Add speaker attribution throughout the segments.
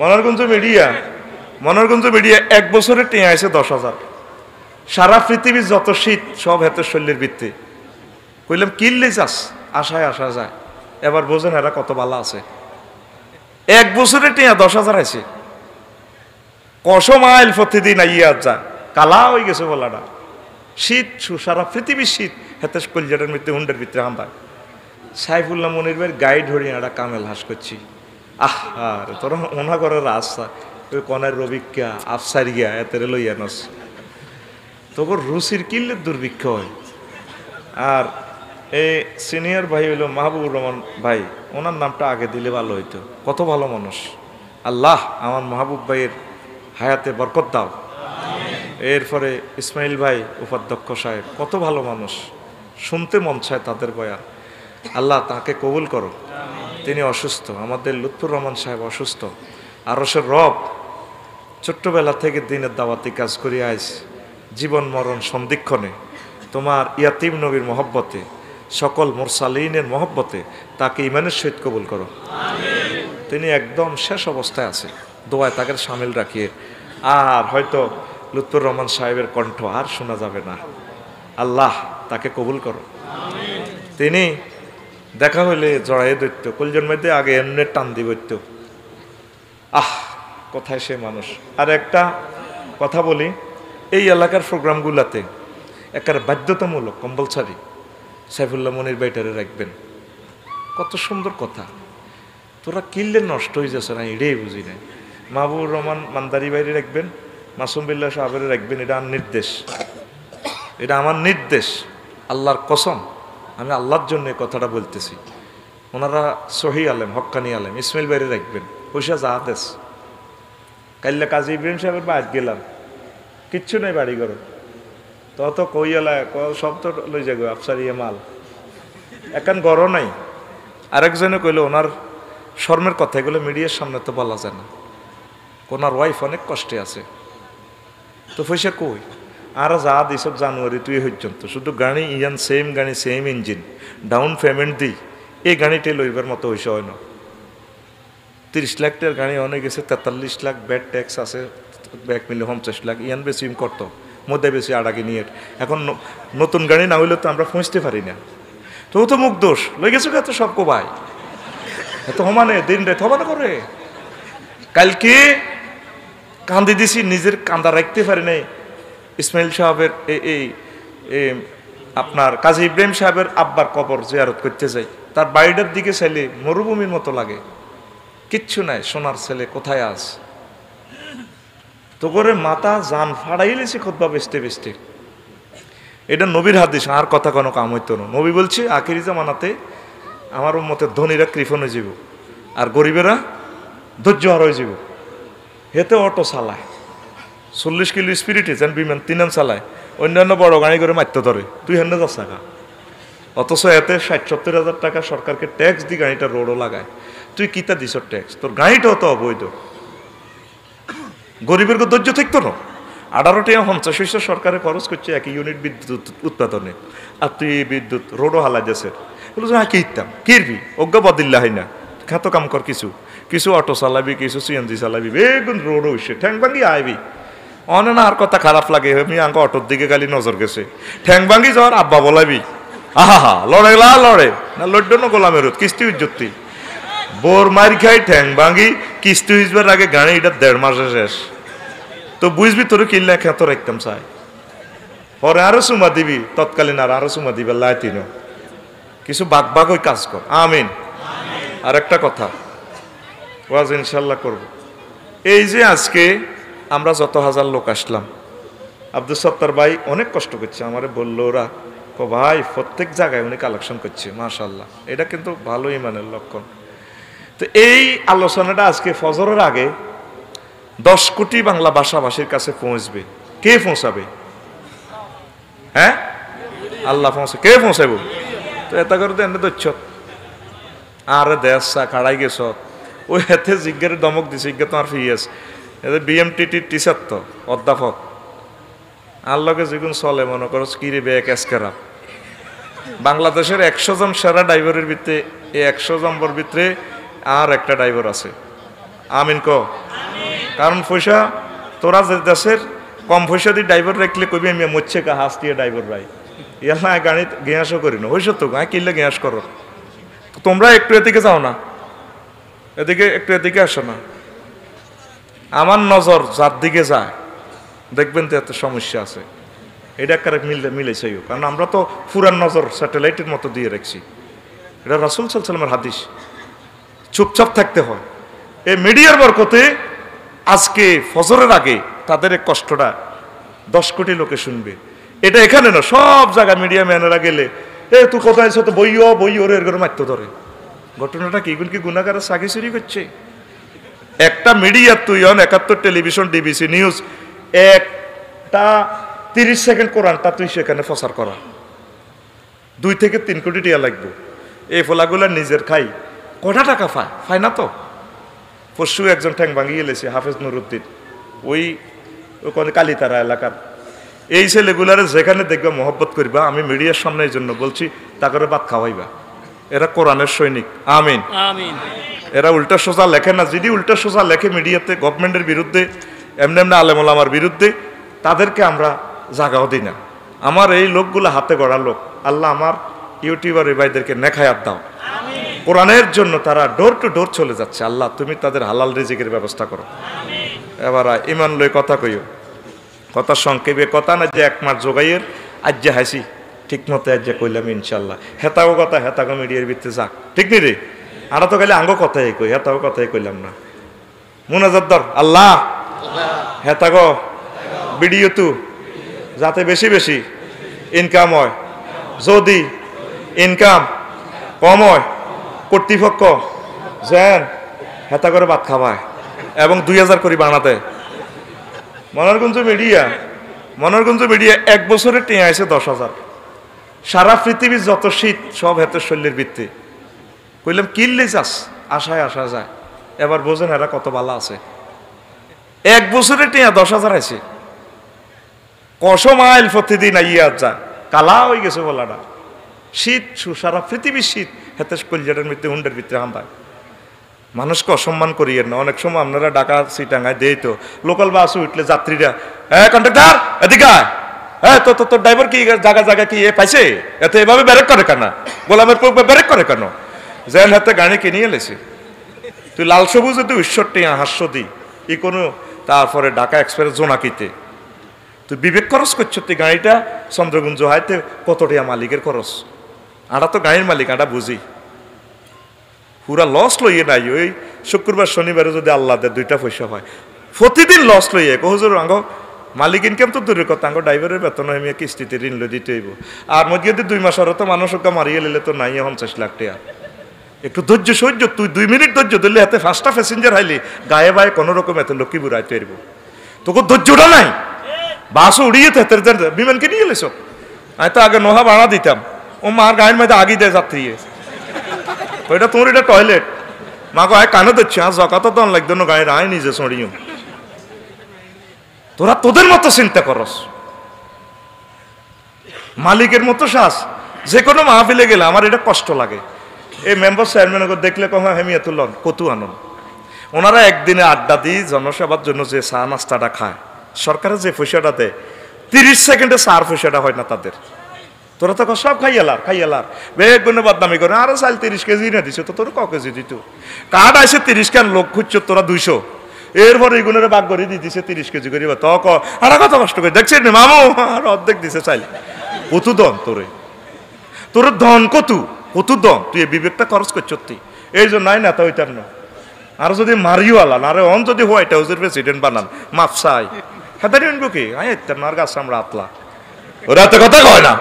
Speaker 1: মনোরগঞ্জ media মনোরগঞ্জ media এক বছরে টেঁয়ে আছে দশ হাজার সারা পৃথিবীর যত শীত সব হেতের শৈলীর ভিত্তি কইলাম কিনলে চাস আশায় আসা যায় এবার বোঝেন এরা কত বালা আছে এক বছরে টেঁয়া দশ হাজার আছে কশো মাইল প্রতিদিন আইয়া যা কালা হয়ে গেছে বলাটা শীত সারা পৃথিবীর শীত হেতে কলজাটার মৃত্যু হুন্ডের ভিত্তি হান্দায় সাইফুল্লাহ মনির ভাইয়ের গাইড একটা কামেল হাস করছি আহ তোর মনে করে রাস্তা ওই কনের রবিকা আফসার গিয়া এতে লইয়া নস তোর রুসির কিল্লে দুর্ভিক্ষ হয় আর এই সিনিয়র ভাই হইল মাহবুবুর রহমান ভাই ওনার নামটা আগে দিলে ভালো হইতো কত ভালো মানুষ আল্লাহ আমার মাহবুব ভাইয়ের হায়াতে বরকত দাও এরপরে ইসমাইল ভাই উপাধ্যক্ষ সাহেব কত ভালো মানুষ শুনতে মন চায় তাদের বয়া আল্লাহ তাকে কবুল করো তিনি অসুস্থ আমাদের লুৎফুর রহমান সাহেব অসুস্থ আরও সে রব ছোট্টবেলা থেকে দিনের দাওয়াতি কাজ করিয়া আইস জীবন মরণ সন্ধিক্ষণে তোমার ইয়াতিম নবীর মহব্বতে সকল মোরসালিনের মহব্বতে তাকে ইমানের সহিত কবুল করো তিনি একদম শেষ অবস্থায় আছে দোয়ায় তাকে সামিল রাখিয়ে আর হয়তো লুৎফুর রহমান সাহেবের কণ্ঠ আর শোনা যাবে না আল্লাহ তাকে কবুল করো তিনি দেখা হইলে জড়াইয়ে দৈত্য কলজন মধ্যে আগে এমনি টান দিবৈত্য আহ কোথায় সে মানুষ আর একটা কথা বলি এই এলাকার প্রোগ্রামগুলাতে একার বাধ্যতামূলক কম্পালসারি সাইফুল্লাহ মনির বাইটারে রাখবেন কত সুন্দর কথা তোরা কিনলে নষ্ট হয়ে যাচ্ছে না এটাই বুঝি না মাহবুর রহমান মান্দারি বাইরে রাখবেন মাসুম বিল্লাহ সাহাবের রাখবেন এটা আমার নির্দেশ এটা আমার নির্দেশ আল্লাহর কসম আমি আল্লাহর জন্য এই কথাটা বলতেছি ওনারা সহি আলেম হক্কানি আলেম ইসমাইল বাইরে রাখবেন যা দেশ কাইলে কাজী ইব্রাহিম সাহেবের বাদ গেলাম কিচ্ছু নেই বাড়ি ঘর তত কইয়ালা সব তো লই যাগো আফসার ইয়ে মাল একান গরও নাই আরেকজনে কইল ওনার শর্মের কথা এগুলো মিডিয়ার সামনে তো বলা যায় না ওনার ওয়াইফ অনেক কষ্টে আছে তো পয়সা কই আর যা দিছত জানুয়ারি তুই পর্যন্ত শুধু গাড়ি ইয়ান সেম গাড়ি সেম ইঞ্জিন ডাউন পেমেন্ট দিই এই গাড়িটি লইবার মতো হয়েছে হয় না তিরিশ লাখ টের গাড়ি অনেক গেছে তেতাল্লিশ লাখ ব্যাড ট্যাক্স আছে ব্যাগ মিলে পঞ্চাশ লাখ ইয়ান বেশি করতো মধ্যে বেশি আড়াকে নিয়ে এখন নতুন গাড়ি না হইলে তো আমরা পৌঁছতে পারি না তো তো মুখ দোষ লই গেছো এত সব কোবাই এত হমানে দিন রাত হমানে করে কালকে কান্দি দিছি নিজের কান্দা রাখতে পারি নাই ইসমাইল সাহেবের এই আপনার কাজী ইব্রাহিম সাহেবের আব্বার কবর জিয়ারত করতে যাই তার বাড়িটার দিকে ছেলে মরুভূমির মতো লাগে কিচ্ছু নাই সোনার ছেলে কোথায় আস তো করে মাতা জান ফাড়াইলেছে খোদবা বেচতে বেচতে এটা নবীর হাদিস আর কথা কোনো কাম হইতো না নবী বলছে আখেরি জামানাতে আমার মতে ধনীরা কৃপণ হয়ে যাব আর গরিবেরা ধৈর্য হার হয়ে যাব হেতে অটো চালায় চল্লিশ কিলো স্পিরিট যেন বিমান তিন চালায় অন্যান্য বড় গাড়ি করে মাত্র ধরে তুই হেন যাস টাকা অথচ এতে ষাট সত্তর হাজার টাকা সরকারকে ট্যাক্স দি গাড়িটা রোডও লাগায় তুই কিতা দিস ট্যাক্স তোর গাড়িটাও তো অবৈধ গরিবের ধৈর্য থাকতো না আঠারোটি পঞ্চাশ শস্য সরকারে খরচ করছে এক ইউনিট বিদ্যুৎ উৎপাদনে আর তুই বিদ্যুৎ রোডও হালা দেশের বলো হ্যাঁ কি ইতাম কিরবি অজ্ঞ বদিল্লা হয় না খাতো কাম কর কিছু কিছু অটো চালাবি কিছু সিএনজি চালাবি বেগুন রোডও হয়েছে ঠ্যাং ভাঙি আইবি অনে না আর কথা খারাপ লাগে আমি আঙ্ক অটোর দিকে খালি নজর গেছে ঠ্যাং ভাঙ্গি যাওয়ার আব্বা বলাবি আহা লড়ে লা লড়ে না লড্ড না গোলামের কিস্তি উজ্জতি বোর মারি খাই ঠ্যাং ভাঙ্গি কিস্তি হিসবার আগে গাড়ি এটা দেড় মাসে শেষ তো বুঝবি তোর কিল্লা খেত রাখতাম চাই পরে আরো সুমা দিবি তৎকালীন আর আরো সুমা দিবে লাইতিন কিছু বাঘ বাক ওই কাজ কর আমিন আর একটা কথা ওয়াজ ইনশাল্লাহ করব এই যে আজকে আমরা যত হাজার লোক আসলাম আব্দুল সত্তার ভাই অনেক কষ্ট করছে আমারে বললো ওরা কো ভাই প্রত্যেক জায়গায় উনি কালেকশন করছে মাশাল্লাহ এটা কিন্তু ভালো ইমানের লক্ষণ তো এই আলোচনাটা আজকে ফজরের আগে দশ কোটি বাংলা ভাষাভাষীর কাছে পৌঁছবে কে পৌঁছাবে হ্যাঁ আল্লাহ পৌঁছে কে পৌঁছাবো তো এটা করে তো এনে দচ্ছ আরে দেশ খাড়াই গেছ ওই হাতে জিজ্ঞের দমক দিছে জিজ্ঞে তোমার ফিয়েছে এদের বিএমটিটির টিচার তো অধ্যাপক আল্লাহকে যেগুন চলে মনে করো কিরে ব্যাগ এসকেরা বাংলাদেশের একশো জন সেরা ড্রাইভারের ভিতরে এই একশো জম্বর ভিতরে আর একটা ড্রাইভার আছে আমিন ক কারণ পয়সা তোরা যে দেশের কম পয়সা দিয়ে ড্রাইভার রাখলে কবি আমি মরছে কা হাস দিয়ে ড্রাইভার রাই ইয়াল না গাড়ি গ্যাসও করি না হয়েছে তো গাঁ কিনলে গ্যাস করো তোমরা একটু এদিকে যাও না এদিকে একটু এদিকে আসো না আমার নজর যার দিকে যায় দেখবেন তো এত সমস্যা আছে এটা একবারে মিলে মিলেছেও কারণ আমরা তো ফুরান নজর স্যাটেলাইটের মতো দিয়ে রাখছি এটা রাসুল সালসালামের হাদিস চুপচাপ থাকতে হয় এই মিডিয়ার বরকতে আজকে ফজরের আগে তাদের এক কষ্টটা দশ কোটি লোকে শুনবে এটা এখানে না সব জায়গায় মিডিয়া ম্যানেরা গেলে এ তুই কোথায় তো বইও বইও রে ঘরে মারতে ধরে ঘটনাটা কি গুলি কি গুণাগারের সাগে চুরি করছে একটা মিডিয়া তুই হন একাত্তর টেলিভিশন ডিবিসি নিউজ একটা তিরিশ সেকেন্ড কোরআনটা তুই সেখানে প্রচার করা দুই থেকে তিন কোটি টিয়া লাগবে এই ফলাগুলো নিজের খাই কটা টাকা পায় ফাই না তো পরশু একজন ঠ্যাং ভাঙিয়ে গেলেছে হাফেজ নুরুদ্দিন ওই ওখানে কালিতারা এলাকার এই ছেলেগুলারে যেখানে দেখবা মহব্বত করিবা আমি মিডিয়ার সামনে এই জন্য বলছি তাকে ভাত খাওয়াইবা এরা কোরআনের সৈনিক আমিন এরা উল্টা সোজা লেখে না যদি উল্টা সোজা লেখে মিডিয়াতে গভর্নমেন্টের বিরুদ্ধে এমনি এমনি আলেমুলামার বিরুদ্ধে তাদেরকে আমরা জাগাও দিই না আমার এই লোকগুলো হাতে গড়া লোক আল্লাহ আমার ইউটিউবার এই ভাইদেরকে নেখায়াত দাও কোরআনের জন্য তারা ডোর টু ডোর চলে যাচ্ছে আল্লাহ তুমি তাদের হালাল রেজিকের ব্যবস্থা করো এবার ইমান লই কথা কইও কথা সংক্ষেপে কথা না যে এক জোগাইয়ের আজ্যা হাসি ঠিক মতো এক যে কইলাম ইনশাল্লাহ হেতাও কথা হেতাগো মিডিয়ার ভিত্তি যাক ঠিক নি রে আরো তো খালি আঙ্গো কথাই কই হেতাও কথাই কইলাম না মুনাজাদ্দর আল্লাহ হেতাগো বিডিও তু যাতে বেশি বেশি ইনকাম হয় যদি ইনকাম কম হয় কর্তৃপক্ষ যেন হেতা করে ভাত খাওয়ায় এবং দুই হাজার করি বানাতে মনোরগঞ্জ মিডিয়া মনোরগঞ্জ মিডিয়া এক বছরে টেঁয়ে আছে দশ হাজার সারা পৃথিবীর যত শীত সব এত শৈলীর ভিত্তি কইলাম কিনলে চাস আশায় আসা যায় এবার বোঝেন এরা কত বালা আছে এক বছরে টিয়া দশ হাজার আছে কসম আইল প্রতিদিন আইয়া যা কালা হয়ে গেছে বলাটা শীত সারা পৃথিবীর শীত হেতে কলজারের মৃত্যু হুন্ডের ভিতরে হান্দায় মানুষকে অসম্মান করিয়েন না অনেক সময় আপনারা ডাকা সিটাঙ্গায় দেই তো লোকাল বাস উঠলে যাত্রীরা হ্যাঁ কন্ট্রাক্টর এদিকে হ্যাঁ তো তোর ড্রাইভার কি জায়গা জায়গা কি এ পাইছে এত এভাবে ব্যারেক করে কেন গোলামের পূর্বে ব্যারেক করে কেন জেন হাতে গাড়ি কিনে এলেছে তুই লাল সবুজ তুই ঈশ্বরটি হাস্য দি ই কোনো তারপরে ঢাকা এক্সপ্রেস জোনাকিতে তুই বিবেক খরচ করছো তুই গাড়িটা চন্দ্রগুঞ্জ হাইতে কতটিয়া মালিকের খরচ আটা তো গাড়ির মালিক আটা বুঝি পুরা লস লইয়ে নাই ওই শুক্রবার শনিবারে যদি আল্লাহ দুইটা পয়সা হয় প্রতিদিন লস লইয়ে কহুজুর আঙ্গ মালিক ইনকাম তো দূরের কথা আঙ্গো ড্রাইভারের বেতন আমি মেয়ে কিস্তিতে ঋণ লো দিতে হইব আর মধ্যে দুই মাস আরও তো মানুষকে মারিয়ে নিলে তো নাই পঞ্চাশ লাখ টাকা একটু ধৈর্য সহ্য তুই দুই মিনিট ধৈর্য ধরলে হাতে ফার্স্টটা প্যাসেঞ্জার হাইলি গায়ে বায়ে কোনো রকম এত লক্ষ্মী বুড়াই তৈরব তোকে ধৈর্যটা নাই বাস উড়িয়ে তেতে বিমানকে নিয়ে এলেছ আমি তো আগে নোহা বাড়া দিতাম ও মার গায়ের মধ্যে আগে দেয় যাত্রী ওইটা তোর এটা টয়লেট মা গায়ে কানে ধরছি আর জকাতো তো লাগতো না গায়ের আয় নিজে সরিয়ে তোরা তোদের মতো চিন্তা করস মালিকের মতো শ্বাস যে কোনো মাহফিলে গেলে আমার এটা কষ্ট লাগে এই মেম্বার চেয়ারম্যানকে দেখলে কখন হ্যাঁ, হেমিয়াতুল্লাহ কতু আনন্দ ওনারা একদিনে আড্ডা দিই জনসেবার জন্য যে চা নাস্তাটা খায় সরকারের যে পয়সাটা দেয় তিরিশ সেকেন্ডে চার ফুসাটা হয় না তাদের তোরা তো সব খাইয়ালার খাইয়ালার বেগ গুণে বদনামি করে আরো চাইল তিরিশ কেজি না দিছো তো তোর ক কেজি দিত কাঠ আছে তিরিশ কেন লোক খুঁজছো তোরা দুইশো এরপরে এই গুণের বাঘ করে দিয়ে দিছে তিরিশ কেজি করে তো ক আর কত কষ্ট করে দেখছেন মামু আর অর্ধেক দিছে চাইলে কতু দন তোরে তোর ধন কতু কতু দন তুই বিবেকটা খরচ করছ তুই এই জন্য নাই না তা ওইটার না আর যদি মারিও আলান আরে অন যদি হোয়াইট হাউসের প্রেসিডেন্ট বানান মাপসাই হ্যাঁ আনবো কি আয় আর গাছ আমরা আতলা ওরা এত কথা কয় না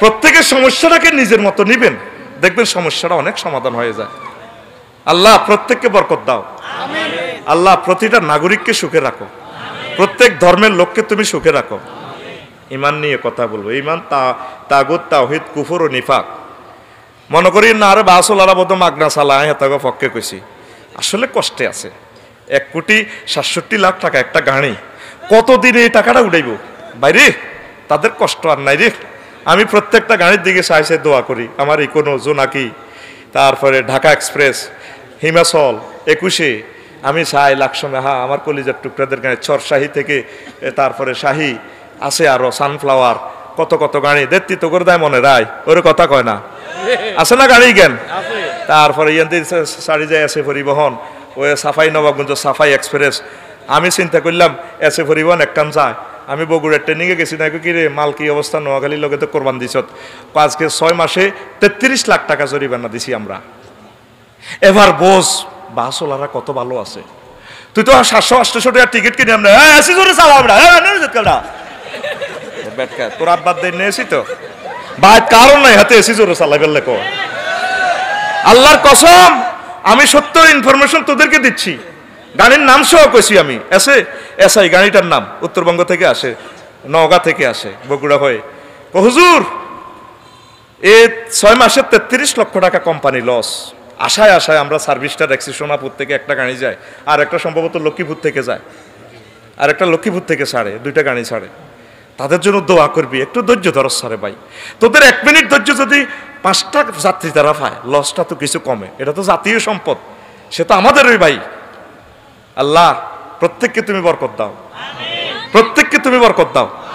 Speaker 1: প্রত্যেকের সমস্যাটাকে নিজের মতো নিবেন দেখবেন সমস্যাটা অনেক সমাধান হয়ে যায় আল্লাহ প্রত্যেককে বরকত দাও আমিন আল্লাহ প্রতিটা নাগরিককে সুখে রাখো প্রত্যেক ধর্মের লোককে তুমি সুখে রাখো ইমান নিয়ে কথা বলবো ইমান তা তাগুদ তাহিদ কুফর ও নিফাক মনে করি না আরে বাসলারা বদ মাগনা হ্যাঁ হেতাগো পক্ষে কইছি আসলে কষ্টে আছে এক কোটি সাতষট্টি লাখ টাকা একটা গাড়ি কতদিন এই টাকাটা উঠাইব বাইরে তাদের কষ্ট আর নাই রে আমি প্রত্যেকটা গাড়ির দিকে সাই দোয়া করি আমার ইকোনো জোনাকি তারপরে ঢাকা এক্সপ্রেস হিমাচল একুশে আমি চাই লাকসমে হা আমার কলিজার টুকরাদের গানে ছর শাহি থেকে তারপরে শাহি আছে আরো সানফ্লাওয়ার কত কত গাড়ি দেখতি তো করে দেয় মনে রায় ওর কথা কয় না আছে না গাড়ি জ্ঞান তারপরে ইয়ান সারি যায় এসে পরিবহন ও সাফাই নবাবগঞ্জ সাফাই এক্সপ্রেস আমি চিন্তা করলাম এসে পরিবহন একটান যায় আমি বগুড়ার ট্রেনিংয়ে গেছি নাকি কি রে মাল কি অবস্থা নোয়াখালীর লগে তো কোরবান দিছত আজকে ছয় মাসে তেত্রিশ লাখ টাকা জরিমানা দিছি আমরা এবার বোস বাসওয়ালারা কত ভালো আছে তুই তো সাতশো আটশো টাকার টিকিট কিনে আমরা এসি জোরে চালাম না ব্যাটকা তোর আব্বার দেন নিয়েছি তো বাইর কারণ নাই হাতে এসি জোরে চালাবেন লেখো আল্লাহর কসম আমি সত্য ইনফরমেশন তোদেরকে দিচ্ছি গাড়ির নাম সহ কইছি আমি এসে এসআই গাড়িটার নাম উত্তরবঙ্গ থেকে আসে নওগাঁ থেকে আসে বগুড়া হয়ে হুজুর এ ছয় মাসে তেত্রিশ লক্ষ টাকা কোম্পানি লস আশায় আশায় আমরা সার্ভিসটা রাখছি সোনাপুর থেকে একটা গাড়ি যায় আর একটা সম্ভবত লক্ষ্মীপুর থেকে যায় আর একটা লক্ষ্মীপুর থেকে ছাড়ে দুইটা গাড়ি ছাড়ে তাদের জন্য দোয়া করবি একটু ধৈর্য ধরস সারে ভাই তোদের এক মিনিট ধৈর্য যদি পাঁচটা যাত্রী তারা পায় লসটা তো কিছু কমে এটা তো জাতীয় সম্পদ সে তো আমাদেরই ভাই আল্লাহ প্রত্যেককে তুমি বরকত দাও প্রত্যেককে তুমি বরকত দাও